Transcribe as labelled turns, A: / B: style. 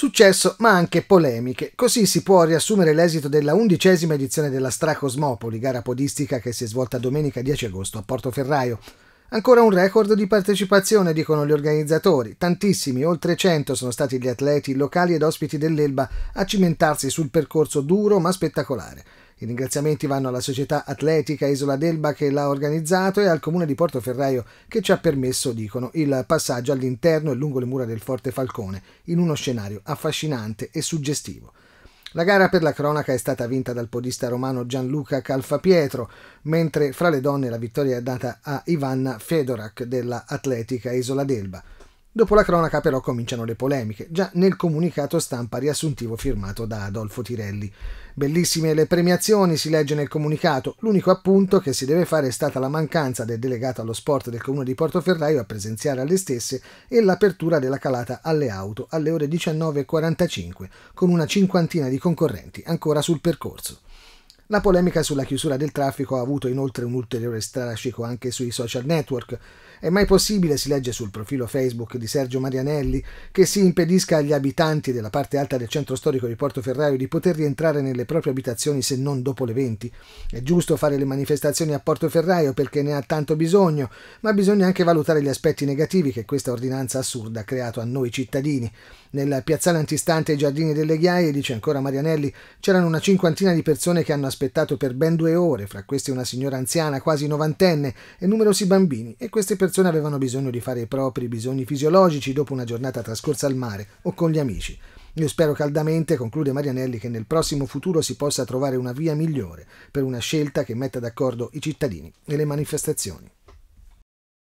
A: Successo ma anche polemiche. Così si può riassumere l'esito della undicesima edizione della Stracosmopoli, gara podistica che si è svolta domenica 10 agosto a Portoferraio. Ancora un record di partecipazione, dicono gli organizzatori. Tantissimi, oltre 100 sono stati gli atleti locali ed ospiti dell'Elba a cimentarsi sul percorso duro ma spettacolare. I ringraziamenti vanno alla società atletica Isola d'Elba che l'ha organizzato e al comune di Portoferraio che ci ha permesso, dicono, il passaggio all'interno e lungo le mura del Forte Falcone in uno scenario affascinante e suggestivo. La gara per la cronaca è stata vinta dal podista romano Gianluca Calfapietro, mentre fra le donne la vittoria è data a Ivanna Fedorak della Atletica Isola d'Elba. Dopo la cronaca però cominciano le polemiche, già nel comunicato stampa riassuntivo firmato da Adolfo Tirelli. Bellissime le premiazioni, si legge nel comunicato, l'unico appunto che si deve fare è stata la mancanza del delegato allo sport del comune di Portoferraio a presenziare alle stesse e l'apertura della calata alle auto alle ore 19.45, con una cinquantina di concorrenti ancora sul percorso. La polemica sulla chiusura del traffico ha avuto inoltre un ulteriore strascico anche sui social network. È mai possibile, si legge sul profilo Facebook di Sergio Marianelli, che si impedisca agli abitanti della parte alta del centro storico di Portoferraio di poter rientrare nelle proprie abitazioni se non dopo le 20? È giusto fare le manifestazioni a Portoferraio perché ne ha tanto bisogno, ma bisogna anche valutare gli aspetti negativi che questa ordinanza assurda ha creato a noi cittadini. Nel piazzale antistante ai giardini delle Ghiaie, dice ancora Marianelli, c'erano una cinquantina di persone che hanno aspettato aspettato per ben due ore, fra questi una signora anziana, quasi novantenne, e numerosi bambini, e queste persone avevano bisogno di fare i propri bisogni fisiologici dopo una giornata trascorsa al mare o con gli amici. Io spero caldamente, conclude Marianelli, che nel prossimo futuro si possa trovare una via migliore per una scelta che metta d'accordo i cittadini e le manifestazioni.